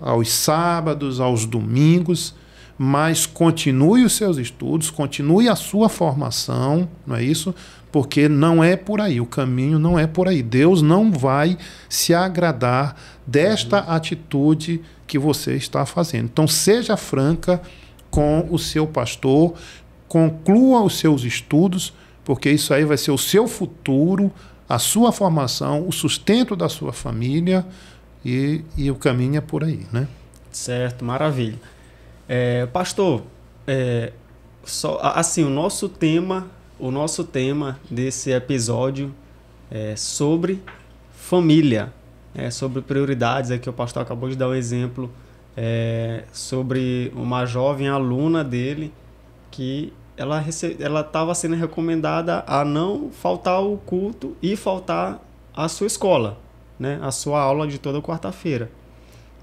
aos sábados, aos domingos, mas continue os seus estudos, continue a sua formação, não é isso? Porque não é por aí, o caminho não é por aí. Deus não vai se agradar desta uhum. atitude que você está fazendo. Então, seja franca com o seu pastor, conclua os seus estudos porque isso aí vai ser o seu futuro, a sua formação, o sustento da sua família e, e o caminho é por aí, né? Certo, maravilha. É, pastor, é, só, assim, o nosso tema, o nosso tema desse episódio é sobre família, é sobre prioridades. Aqui é o pastor acabou de dar um exemplo é, sobre uma jovem aluna dele que ela rece... ela estava sendo recomendada a não faltar o culto e faltar a sua escola, né? A sua aula de toda quarta-feira.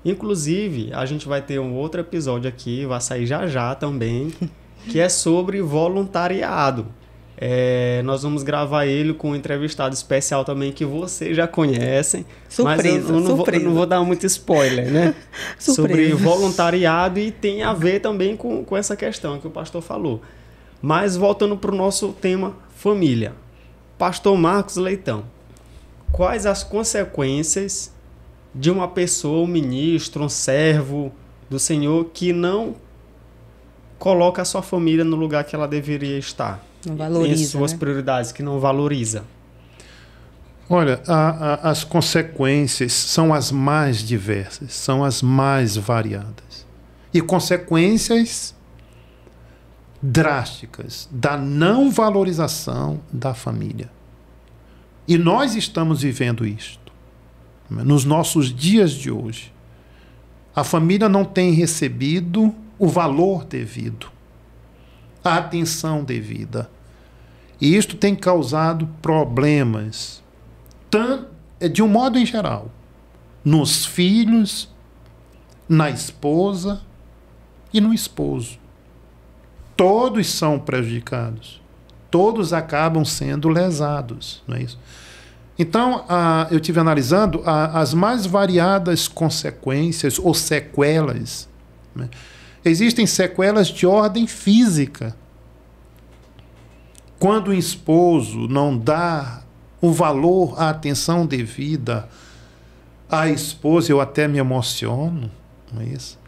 Inclusive, a gente vai ter um outro episódio aqui, vai sair já já também, que é sobre voluntariado. É, nós vamos gravar ele com um entrevistado especial também que vocês já conhecem. Surpresa, mas eu, eu não, surpresa. Vou, eu não vou dar muito spoiler, né? sobre voluntariado e tem a ver também com, com essa questão que o pastor falou. Mas voltando para o nosso tema família. Pastor Marcos Leitão, quais as consequências de uma pessoa, um ministro, um servo do Senhor que não coloca a sua família no lugar que ela deveria estar? Não valoriza. Em suas né? prioridades, que não valoriza. Olha, a, a, as consequências são as mais diversas, são as mais variadas. E consequências drásticas da não valorização da família. E nós estamos vivendo isto nos nossos dias de hoje. A família não tem recebido o valor devido, a atenção devida. E isto tem causado problemas, eh, de um modo em geral, nos filhos, na esposa e no esposo todos são prejudicados, todos acabam sendo lesados, não é isso? Então, eu tive analisando as mais variadas consequências ou sequelas. Né? Existem sequelas de ordem física. Quando o esposo não dá o valor, a atenção devida à esposa, eu até me emociono, não é isso?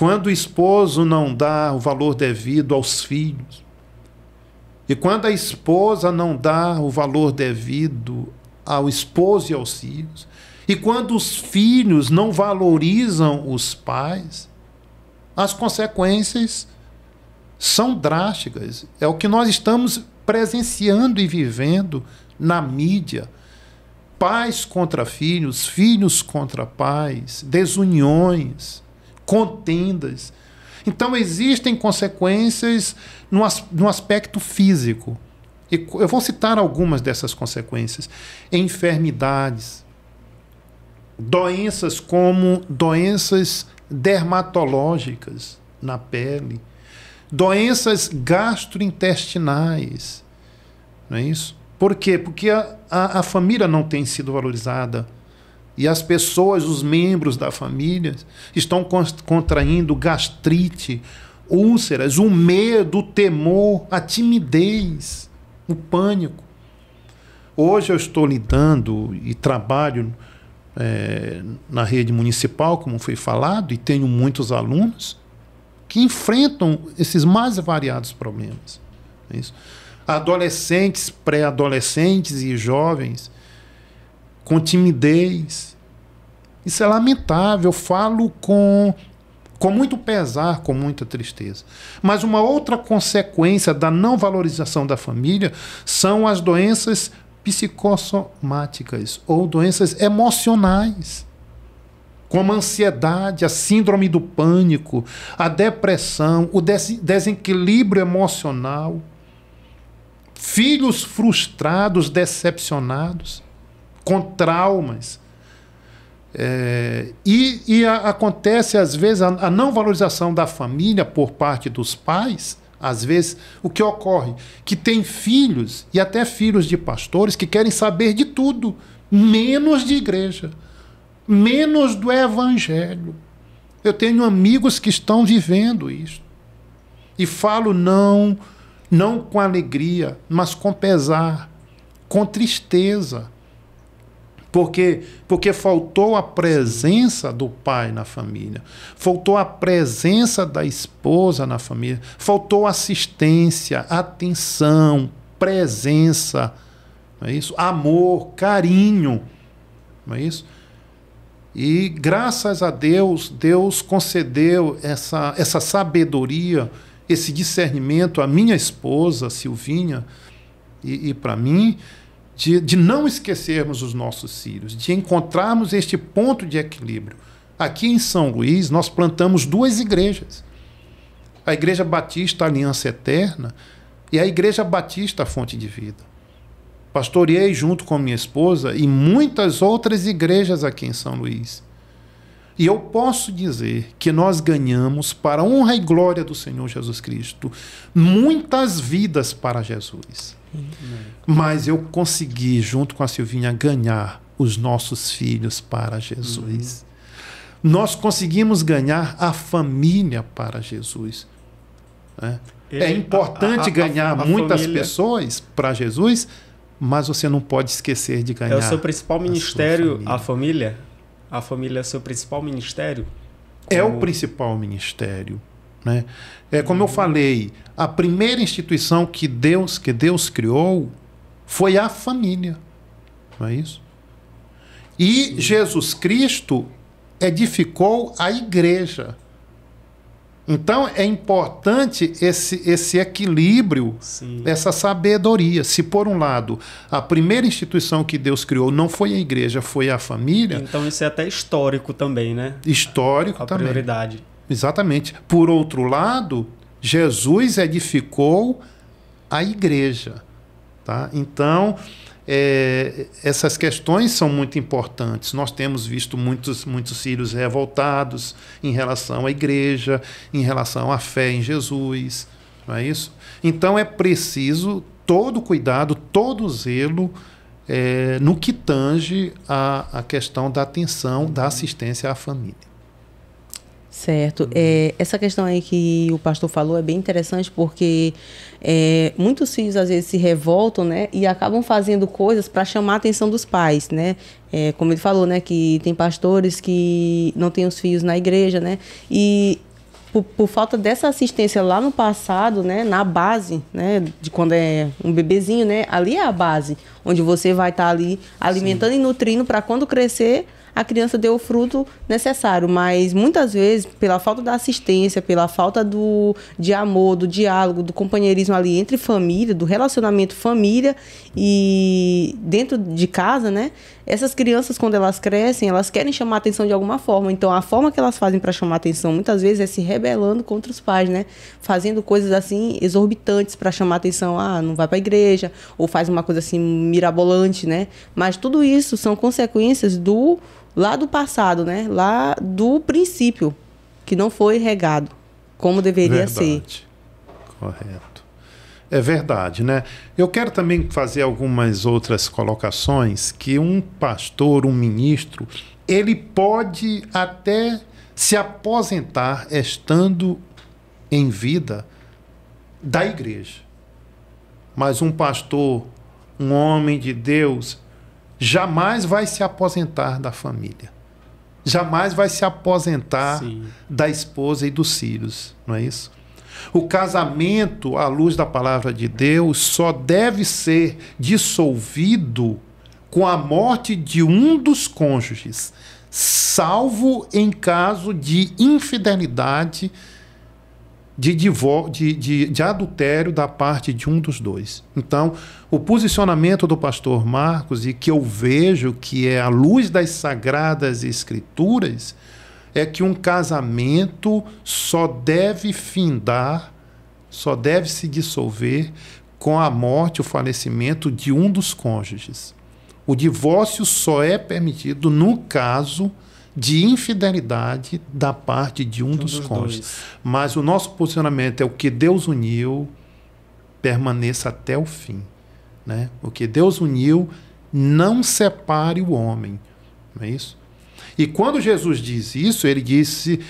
Quando o esposo não dá o valor devido aos filhos, e quando a esposa não dá o valor devido ao esposo e aos filhos, e quando os filhos não valorizam os pais, as consequências são drásticas. É o que nós estamos presenciando e vivendo na mídia. Pais contra filhos, filhos contra pais, desuniões contendas. Então, existem consequências no, as, no aspecto físico. E eu vou citar algumas dessas consequências: enfermidades, doenças como doenças dermatológicas na pele, doenças gastrointestinais. Não é isso? Por quê? Porque a, a, a família não tem sido valorizada e as pessoas, os membros da família, estão contraindo gastrite, úlceras, o medo, o temor, a timidez, o pânico. Hoje eu estou lidando e trabalho é, na rede municipal, como foi falado, e tenho muitos alunos que enfrentam esses mais variados problemas. É isso. Adolescentes, pré-adolescentes e jovens com timidez, isso é lamentável, eu falo com, com muito pesar, com muita tristeza. Mas uma outra consequência da não valorização da família são as doenças psicossomáticas ou doenças emocionais, como a ansiedade, a síndrome do pânico, a depressão, o des desequilíbrio emocional, filhos frustrados, decepcionados, com traumas é, e, e acontece, às vezes, a, a, não valorização da família por parte dos pais. Às vezes, o que ocorre? Que tem filhos, e até filhos de pastores, que querem saber de tudo, menos de igreja, menos do evangelho. Eu tenho amigos que estão vivendo isso. E falo não, não com alegria, mas com pesar, com tristeza porque, porque faltou a presença do pai na família, faltou a presença da esposa na família, faltou assistência, atenção, presença, não é isso? amor, carinho. Não é isso? E graças a Deus, Deus concedeu essa, essa sabedoria, esse discernimento à minha esposa, Silvinha, e, e para mim, de, de não esquecermos os nossos filhos, de encontrarmos este ponto de equilíbrio. Aqui em São Luís, nós plantamos duas igrejas: a Igreja Batista Aliança Eterna e a Igreja Batista Fonte de Vida. Pastoreei junto com minha esposa e muitas outras igrejas aqui em São Luís. E eu posso dizer que nós ganhamos, para a honra e glória do Senhor Jesus Cristo, muitas vidas para Jesus. Mas eu consegui, junto com a Silvinha, ganhar os nossos filhos para Jesus. Uhum. Nós conseguimos ganhar a família para Jesus. Ele, né? é, é importante a, a, ganhar a, muitas família. pessoas para Jesus, mas você não pode esquecer de ganhar. É o seu principal ministério, a família. família a família é seu principal ministério? Como... É o principal ministério. Né? É como eu uhum. falei, a primeira instituição que Deus que Deus criou foi a família, não é isso? E Sim. Jesus Cristo edificou a igreja. Então é importante esse, esse equilíbrio, Sim. essa sabedoria. Se por um lado a primeira instituição que Deus criou não foi a igreja, foi a família. Então isso é até histórico também, né? Histórico a, a também. Prioridade. Exatamente. Por outro lado, Jesus edificou a igreja, tá? Então é, essas questões são muito importantes. Nós temos visto muitos, muitos sírios revoltados em relação à igreja, em relação à fé em Jesus, não é isso? Então é preciso todo cuidado, todo zelo é, no que tange à questão da atenção, da assistência à família. Certo. Uhum. É, essa questão aí que o pastor falou é bem interessante porque é, muitos filhos às vezes se revoltam, né? E acabam fazendo coisas para chamar a atenção dos pais, né? É, como ele falou, né? Que tem pastores que não têm os filhos na igreja, né? E por, por, falta dessa assistência lá no passado, né, na base, né, de quando é um bebezinho, né, ali é a base, onde você vai estar tá ali alimentando Sim. e nutrindo para quando crescer a criança deu o fruto necessário, mas muitas vezes, pela falta da assistência, pela falta do, de amor, do diálogo, do companheirismo ali entre família, do relacionamento família e dentro de casa, né? Essas crianças, quando elas crescem, elas querem chamar atenção de alguma forma. Então, a forma que elas fazem para chamar atenção, muitas vezes, é se rebelando contra os pais, né? Fazendo coisas assim exorbitantes para chamar atenção. Ah, não vai para a igreja, ou faz uma coisa assim mirabolante, né? Mas tudo isso são consequências do lá do passado, né? Lá do princípio, que não foi regado como deveria verdade. ser. Correto. É verdade, né? Eu quero também fazer algumas outras colocações que um pastor, um ministro, ele pode até se aposentar estando em vida da igreja. Mas um pastor, um homem de Deus, jamais vai se aposentar da família. Jamais vai se aposentar Sim. da esposa e dos filhos, não é isso? O casamento, à luz da palavra de Deus, só deve ser dissolvido com a morte de um dos cônjuges, salvo em caso de infidelidade de, de, de, de, adultério da parte de um dos dois. Então, o posicionamento do pastor Marcos, e que eu vejo que é à luz das sagradas escrituras, é que um casamento só deve findar, só deve se dissolver com a morte, o falecimento de um dos cônjuges. O divórcio só é permitido no caso de infidelidade da parte de um, um dos, dos cônjuges. Mas o nosso posicionamento é o que Deus uniu permaneça até o fim. Né? O que Deus uniu não separe o homem. Não é isso? E quando Jesus diz isso, ele disse: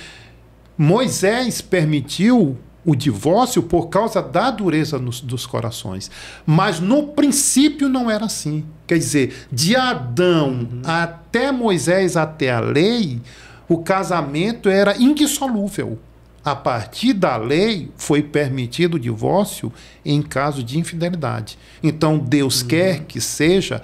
Moisés permitiu o divórcio por causa da dureza nos, dos corações. Mas no princípio não era assim. Quer dizer, de Adão uhum. até Moisés, até a lei, o casamento era indissolúvel. A partir da lei foi permitido o divórcio em caso de infidelidade. Então Deus uhum. quer que seja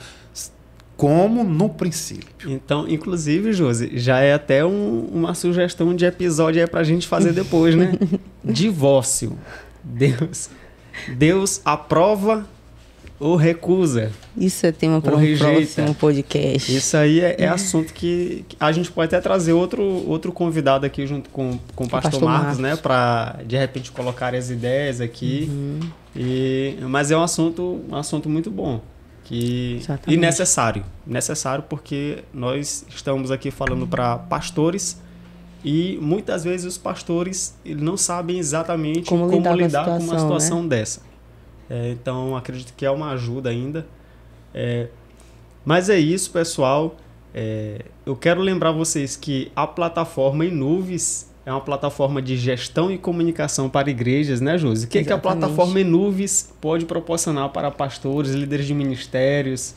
como no princípio. Então, inclusive, Josi, já é até um, uma sugestão de episódio para a gente fazer depois, né? divórcio. Deus, Deus aprova ou recusa. Isso é tema para um próximo podcast. Isso aí é, é assunto que, que, a gente pode até trazer outro, outro convidado aqui junto com, com o pastor, pastor Marcos, né? Marcos, né? Para de repente colocar as ideias aqui. Uhum. E, mas é um assunto, um assunto muito bom. Que, e necessário. Necessário porque nós estamos aqui falando para pastores e muitas vezes os pastores não sabem exatamente como, como lidar, lidar com uma situação né? dessa. É, então acredito que é uma ajuda ainda. É, mas é isso, pessoal. É, eu quero lembrar vocês que a plataforma nuvens é uma plataforma de gestão e comunicação para igrejas, né, Josi? O que, é que a plataforma nuvens pode proporcionar para pastores, líderes de ministérios?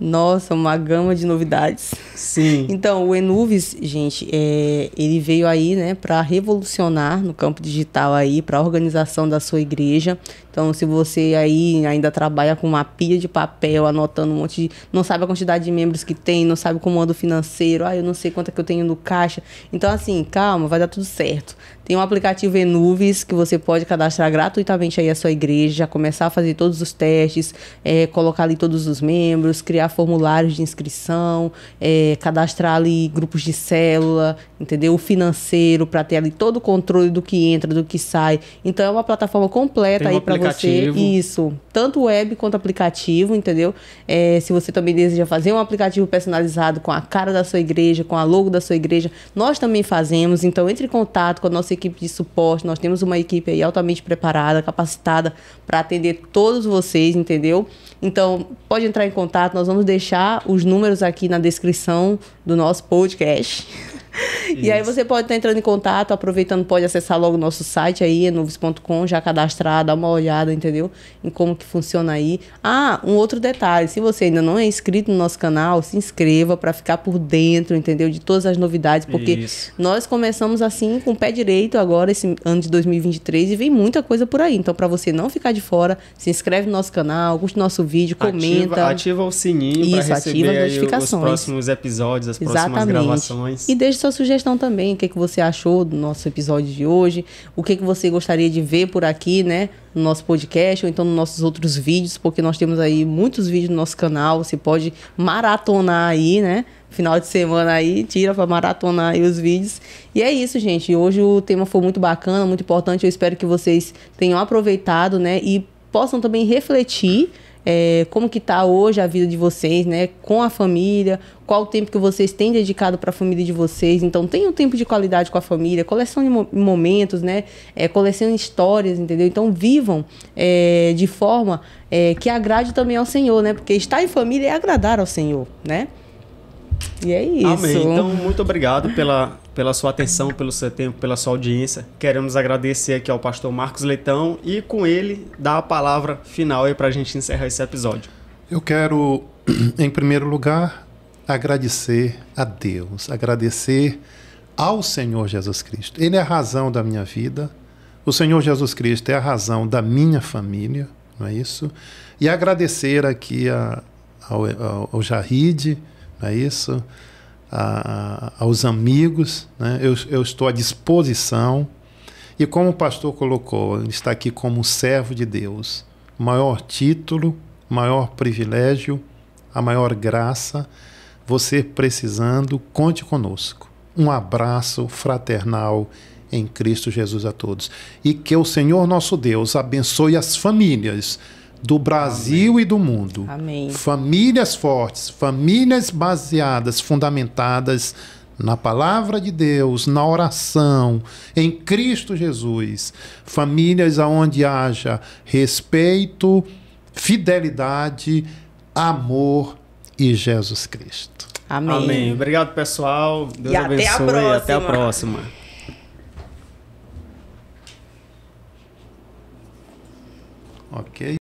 Nossa, uma gama de novidades. Sim. Então, o Enuvis, gente, é, ele veio aí, né, para revolucionar no campo digital aí, para a organização da sua igreja. Então, se você aí ainda trabalha com uma pia de papel, anotando um monte de. não sabe a quantidade de membros que tem, não sabe como anda o financeiro, ah, eu não sei quanto é que eu tenho no caixa. Então, assim, calma, vai dar tudo certo. Tem um aplicativo Enuvis que você pode cadastrar gratuitamente aí a sua igreja, começar a fazer todos os testes, é, colocar ali todos os membros, criar formulários de inscrição, é, cadastrar ali grupos de célula, entendeu? O financeiro para ter ali todo o controle do que entra, do que sai. Então é uma plataforma completa aí para você. Isso, tanto web quanto aplicativo, entendeu? É, se você também deseja fazer um aplicativo personalizado com a cara da sua igreja, com a logo da sua igreja, nós também fazemos. Então entre em contato com a nossa equipe de suporte, nós temos uma equipe aí altamente preparada, capacitada para atender todos vocês, entendeu? Então, pode entrar em contato, nós vamos deixar os números aqui na descrição do nosso podcast. E aí você pode estar entrando em contato, aproveitando, pode acessar logo o nosso site aí, novis.com, já cadastrar, dar uma olhada, entendeu? Em como que funciona aí. Ah, um outro detalhe, se você ainda não é inscrito no nosso canal, se inscreva para ficar por dentro, entendeu? De todas as novidades, porque Isso. nós começamos assim com o pé direito agora esse ano de 2023 e vem muita coisa por aí. Então para você não ficar de fora, se inscreve no nosso canal, curte nosso vídeo, comenta. Ativa, ativa o sininho para receber ativa as notificações. os próximos episódios, as próximas gravações. E deixe seu sua sugestão também. O que, é que você achou do nosso episódio de hoje? O que, é que você gostaria de ver por aqui, né? No nosso podcast ou então nos nossos outros vídeos, porque nós temos aí muitos vídeos no nosso canal. Você pode maratonar aí, né? Final de semana aí, tira para maratonar aí os vídeos. E é isso, gente. Hoje o tema foi muito bacana, muito importante. Eu espero que vocês tenham aproveitado, né? E possam também refletir é, como que está hoje a vida de vocês, né? Com a família, qual o tempo que vocês têm dedicado para a família de vocês. Então, tem um tempo de qualidade com a família, coleção de mo momentos, né? É, coleção de histórias, entendeu? Então, vivam é, de forma é, que agrade também ao Senhor, né? Porque estar em família é agradar ao Senhor, né? E é isso. Amém. Então, muito obrigado pela, pela sua atenção, pelo seu tempo, pela sua audiência. Queremos agradecer aqui ao pastor Marcos Leitão e com ele dar a palavra final aí para a gente encerrar esse episódio. Eu quero, em primeiro lugar, agradecer a Deus, agradecer ao Senhor Jesus Cristo. Ele é a razão da minha vida. O Senhor Jesus Cristo é a razão da minha família, não é isso? E agradecer aqui a, ao, ao, ao é isso? A, aos amigos, né? eu, eu estou à disposição. E como o pastor colocou, ele está aqui como servo de Deus. Maior título, maior privilégio, a maior graça. Você precisando, conte conosco. Um abraço fraternal em Cristo Jesus a todos. E que o Senhor nosso Deus abençoe as famílias do Brasil Amém. e do mundo. Amém. Famílias fortes, famílias baseadas, fundamentadas na palavra de Deus, na oração, em Cristo Jesus. Famílias onde haja respeito, fidelidade, amor e Jesus Cristo. Amém. Amém. Obrigado, pessoal. Deus e abençoe. Até a próxima. Até a próxima. Ok.